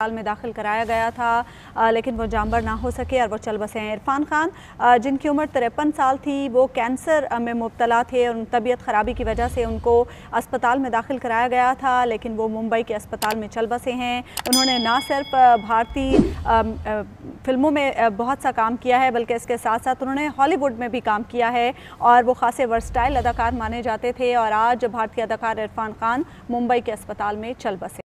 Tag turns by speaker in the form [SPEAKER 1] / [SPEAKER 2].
[SPEAKER 1] अस्पताल में दाखिल कराया गया था लेकिन वो जामबर ना हो सके और वो चल बसे हैं इरफान खान जिनकी उम्र तिरपन साल थी वो कैंसर में मुबतला थे और तबीयत ख़राबी की वजह से उनको अस्पताल में दाखिल कराया गया था लेकिन वो मुंबई के अस्पताल में चल बसे हैं उन्होंने ना सिर्फ भारतीय फिल्मों में बहुत सा काम किया है बल्कि इसके साथ साथ उन्होंने हॉलीवुड में भी काम किया है और वो खासे वर्सटाइल अदाकार माने जाते थे और आज भारतीय अदाकार इरफान खान मुंबई के अस्पताल में चल बसे